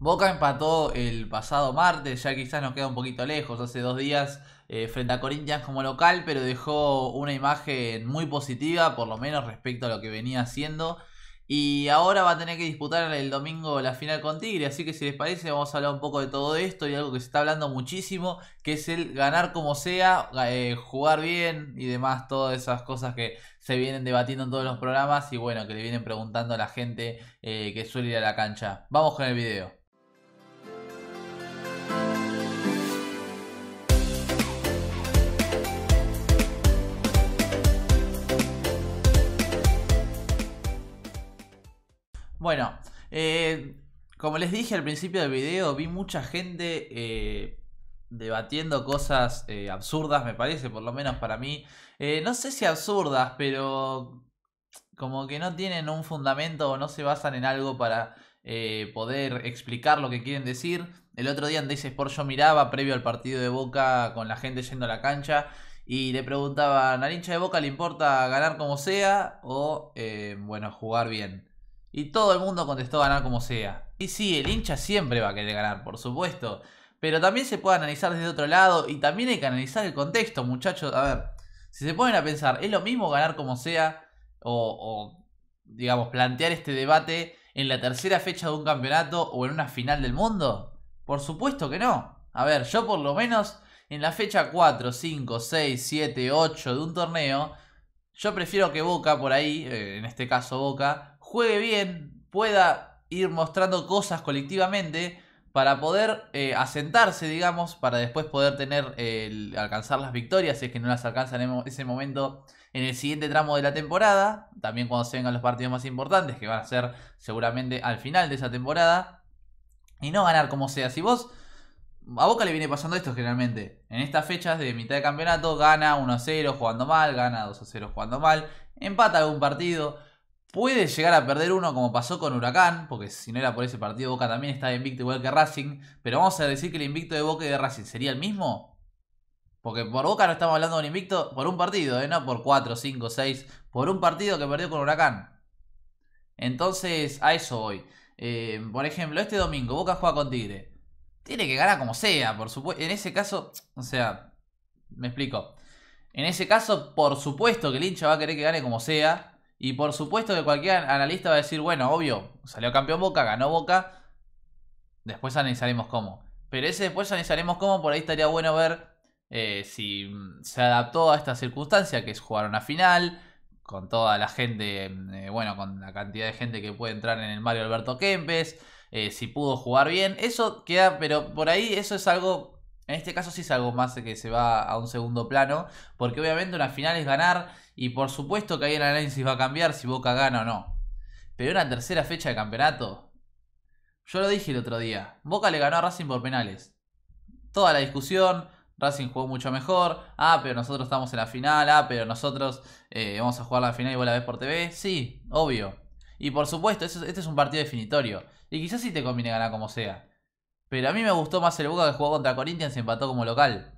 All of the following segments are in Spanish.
Boca empató el pasado martes, ya quizás nos queda un poquito lejos, hace dos días eh, frente a Corinthians como local, pero dejó una imagen muy positiva, por lo menos respecto a lo que venía haciendo. Y ahora va a tener que disputar el domingo la final con Tigre, así que si les parece vamos a hablar un poco de todo esto y algo que se está hablando muchísimo, que es el ganar como sea, eh, jugar bien y demás, todas esas cosas que se vienen debatiendo en todos los programas y bueno, que le vienen preguntando a la gente eh, que suele ir a la cancha. Vamos con el video. Bueno, eh, como les dije al principio del video, vi mucha gente eh, debatiendo cosas eh, absurdas, me parece, por lo menos para mí. no sé si absurdas, pero como que no tienen un fundamento o no se basan en algo para poder explicar lo que quieren decir. El otro día en por Sport yo miraba previo al partido de Boca con la gente yendo a la cancha y le preguntaba la hincha de Boca le importa ganar como sea o, bueno, jugar bien? Y todo el mundo contestó ganar como sea. Y sí, el hincha siempre va a querer ganar, por supuesto. Pero también se puede analizar desde otro lado y también hay que analizar el contexto, muchachos. A ver, si se ponen a pensar, ¿es lo mismo ganar como sea o, digamos, plantear este debate en la tercera fecha de un campeonato o en una final del mundo? Por supuesto que no. A ver, yo por lo menos en la fecha 4, 5, 6, 7, 8 de un torneo, yo prefiero que Boca por ahí, eh, en este caso Boca, juegue bien, pueda ir mostrando cosas colectivamente para poder eh, asentarse, digamos, para después poder tener alcanzar las victorias, si es que no las alcanza en ese momento en el siguiente tramo de la temporada, también cuando se vengan los partidos más importantes, que van a ser seguramente al final de esa temporada, y no ganar como sea. Si vos, a Boca le viene pasando esto generalmente, en estas fechas de mitad de campeonato, gana 1-0 jugando mal, gana 2-0 jugando mal, empata algún partido, Puede llegar a perder uno como pasó con Huracán, porque si no era por ese partido Boca también estaba invicto igual que Racing, pero vamos a decir que el invicto de Boca y de Racing sería el mismo. Porque por Boca no estamos hablando de un invicto por un partido, ¿eh? no por 4, 5, 6, por un partido que perdió con Huracán. Entonces, a eso voy. Eh, por ejemplo, este domingo Boca juega con Tigre. Tiene que ganar como sea, por supuesto. En ese caso, o sea, me explico. En ese caso, por supuesto que el hincha va a querer que gane como sea. Y por supuesto que cualquier analista va a decir, bueno, obvio, salió campeón Boca, ganó Boca, después analizaremos cómo. Pero ese después analizaremos cómo, por ahí estaría bueno ver eh, si mm, se adaptó a esta circunstancia, que es jugar una final, con toda la gente, mm, eh, bueno, con la cantidad de gente que puede entrar en el Mario Alberto Kempes, eh, si pudo jugar bien, eso queda, pero por ahí eso es algo en este caso sí es algo más que se va a un segundo plano, porque obviamente una final es ganar y por supuesto que ahí el análisis va a cambiar si Boca gana o no. Pero una tercera fecha de campeonato. Yo lo dije el otro día, Boca le ganó a Racing por penales. Toda la discusión, Racing jugó mucho mejor, ah, pero nosotros estamos en la final, ah, pero nosotros eh, vamos a jugar la final y vos la ves por TV. Sí, obvio. Y por supuesto, este es un partido definitorio. Y quizás sí te conviene ganar como sea. Pero a mí me gustó más el Boca que jugó contra Corinthians y empató como local.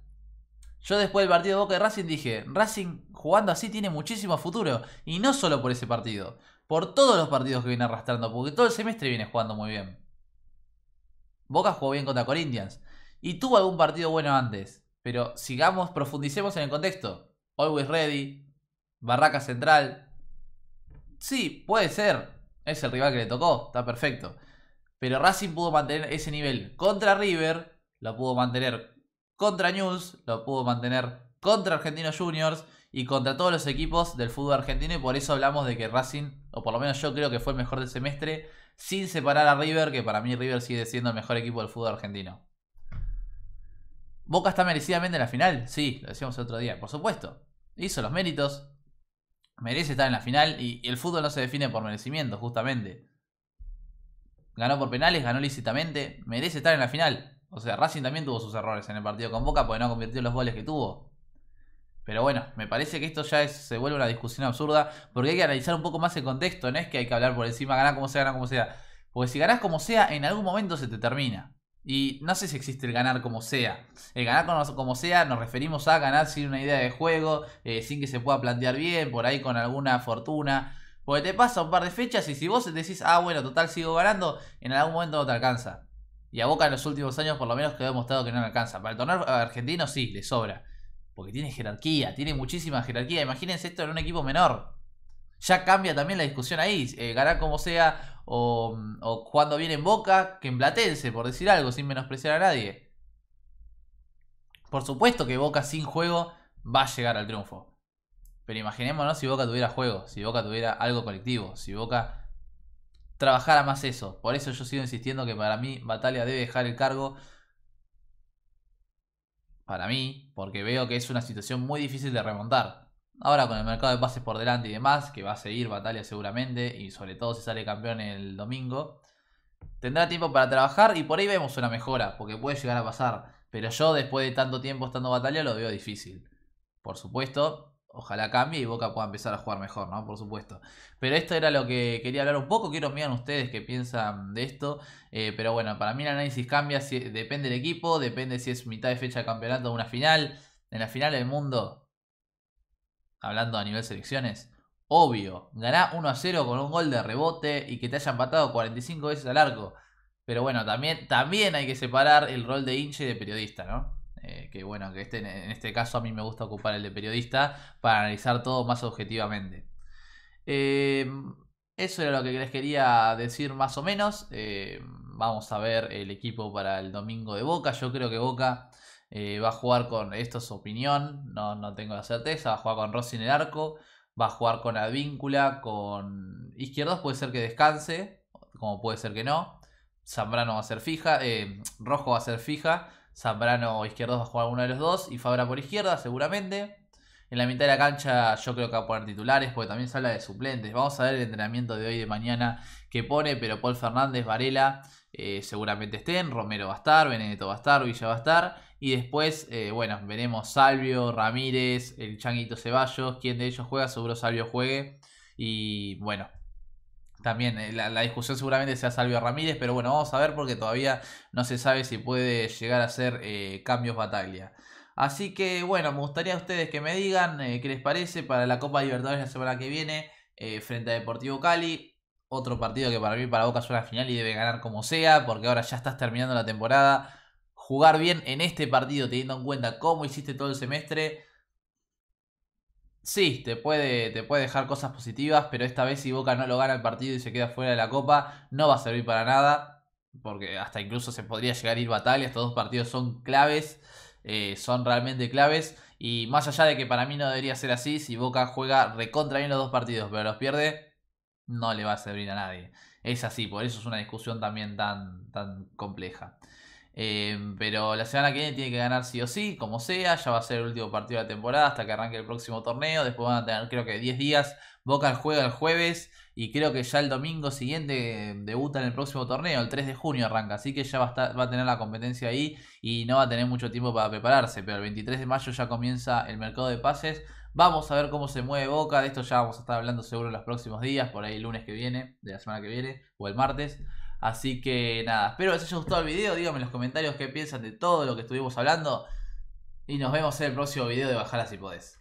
Yo después del partido de Boca y Racing dije, Racing jugando así tiene muchísimo futuro. Y no solo por ese partido, por todos los partidos que viene arrastrando, porque todo el semestre viene jugando muy bien. Boca jugó bien contra Corinthians. Y tuvo algún partido bueno antes. Pero sigamos, profundicemos en el contexto. Always ready, Barraca Central. Sí, puede ser. Es el rival que le tocó, está perfecto. Pero Racing pudo mantener ese nivel contra River, lo pudo mantener contra News, lo pudo mantener contra Argentinos Juniors y contra todos los equipos del fútbol argentino. Y por eso hablamos de que Racing, o por lo menos yo creo que fue el mejor del semestre, sin separar a River, que para mí River sigue siendo el mejor equipo del fútbol argentino. Boca está merecidamente en la final, sí, lo decíamos el otro día, por supuesto. Hizo los méritos, merece estar en la final y el fútbol no se define por merecimiento, justamente ganó por penales, ganó lícitamente, merece estar en la final. O sea, Racing también tuvo sus errores en el partido con Boca porque no convirtió los goles que tuvo. Pero bueno, me parece que esto ya se vuelve una discusión absurda porque hay que analizar un poco más el contexto, no es que hay que hablar por encima, ganar como sea, ganar como sea. Porque si ganás como sea, en algún momento se te termina. Y no sé si existe el ganar como sea. El ganar como sea nos referimos a ganar sin una idea de juego, eh, sin que se pueda plantear bien, por ahí con alguna fortuna. Porque te pasa un par de fechas y si vos decís, ah, bueno, total, sigo ganando, en algún momento no te alcanza. Y a Boca en los últimos años por lo menos quedó demostrado que no le alcanza. Para el torneo argentino sí, le sobra. Porque tiene jerarquía, tiene muchísima jerarquía. Imagínense esto en un equipo menor. Ya cambia también la discusión ahí. Eh, ganar como sea o, o jugando bien en Boca que en Platense, por decir algo, sin menospreciar a nadie. Por supuesto que Boca sin juego va a llegar al triunfo. Pero imaginémonos si Boca tuviera juego, si Boca tuviera algo colectivo, si Boca trabajara más eso. Por eso yo sigo insistiendo que para mí Batalla debe dejar el cargo. Para mí, porque veo que es una situación muy difícil de remontar. Ahora con el mercado de pases por delante y demás, que va a seguir Batalla seguramente, y sobre todo si sale campeón el domingo, tendrá tiempo para trabajar y por ahí vemos una mejora, porque puede llegar a pasar. Pero yo después de tanto tiempo estando Batalla lo veo difícil. Por supuesto, ojalá cambie y Boca pueda empezar a jugar mejor, ¿no? Por supuesto. Pero esto era lo que quería hablar un poco. Quiero mirar ustedes qué piensan de esto. Eh, pero bueno, para mí el análisis cambia. depende del equipo, depende si es mitad de fecha de campeonato o una final. En la final del mundo, hablando a nivel selecciones, obvio, ganá 1 a 0 con un gol de rebote y que te haya empatado 45 veces al arco. Pero bueno, también, también hay que separar el rol de hinche y de periodista, ¿no? Eh, que bueno, que este, en este caso a mí me gusta ocupar el de periodista para analizar todo más objetivamente. Eh, eso era lo que les quería decir más o menos. Eh, vamos a ver el equipo para el domingo de Boca. Yo creo que Boca va a jugar con, esto es opinión, no, tengo la certeza, va a jugar con Rossi en el arco, va a jugar con Advíncula, con Izquierdos puede ser que descanse, como puede ser que no. Zambrano va a ser fija, Rojo va a ser fija, Zambrano izquierdo va a jugar uno de los dos y Fabra por izquierda seguramente. En la mitad de la cancha yo creo que va a poner titulares porque también se habla de suplentes. Vamos a ver el entrenamiento de hoy de mañana que pone, pero Paul Fernández, Varela eh, seguramente estén, Romero va a estar, Benedetto va a estar, Villa va a estar. Y después, eh, bueno, veremos Salvio, Ramírez, el Changuito Ceballos, quién de ellos juega, seguro Salvio juegue. Y bueno, también eh, la, discusión seguramente sea Salvio Ramírez, pero bueno, vamos a ver porque todavía no se sabe si puede llegar a ser eh, cambios batalla Así que bueno, me gustaría a ustedes que me digan eh, qué les parece para la Copa Libertadores la semana que viene frente a Deportivo Cali. Otro partido que para mí para Boca es una final y debe ganar como sea, porque ahora ya estás terminando la temporada. Jugar bien en este partido, teniendo en cuenta cómo hiciste todo el semestre, Sí, te puede, te puede dejar cosas positivas, pero esta vez si Boca no lo gana el partido y se queda fuera de la Copa, no va a servir para nada, porque hasta incluso se podría llegar a ir batalla, estos dos partidos son claves, eh, son realmente claves, y más allá de que para mí no debería ser así, si Boca juega recontra bien los dos partidos, pero los pierde, no le va a servir a nadie. Es así, por eso es una discusión también tan, tan compleja. Em, pero la semana que viene tiene que ganar sí o sí, como sea. Ya va a ser el último partido de la temporada hasta que arranque el próximo torneo. Después van a tener, creo que 10 días. Boca juega el jueves y creo que ya el domingo siguiente em, debuta en el próximo torneo. El 3 de junio arranca, así que ya va a, va a tener la competencia ahí y no va a tener mucho tiempo para prepararse. Pero el 23 de mayo ya comienza el mercado de pases. Vamos a ver cómo se mueve Boca. De esto ya vamos a estar hablando seguro en los próximos días, por ahí el lunes que viene, de la semana que viene o el martes. Así que nada, espero que les haya gustado el video. Díganme en los comentarios qué piensan de todo lo que estuvimos hablando. Y nos vemos en el próximo video de Bajar si podés.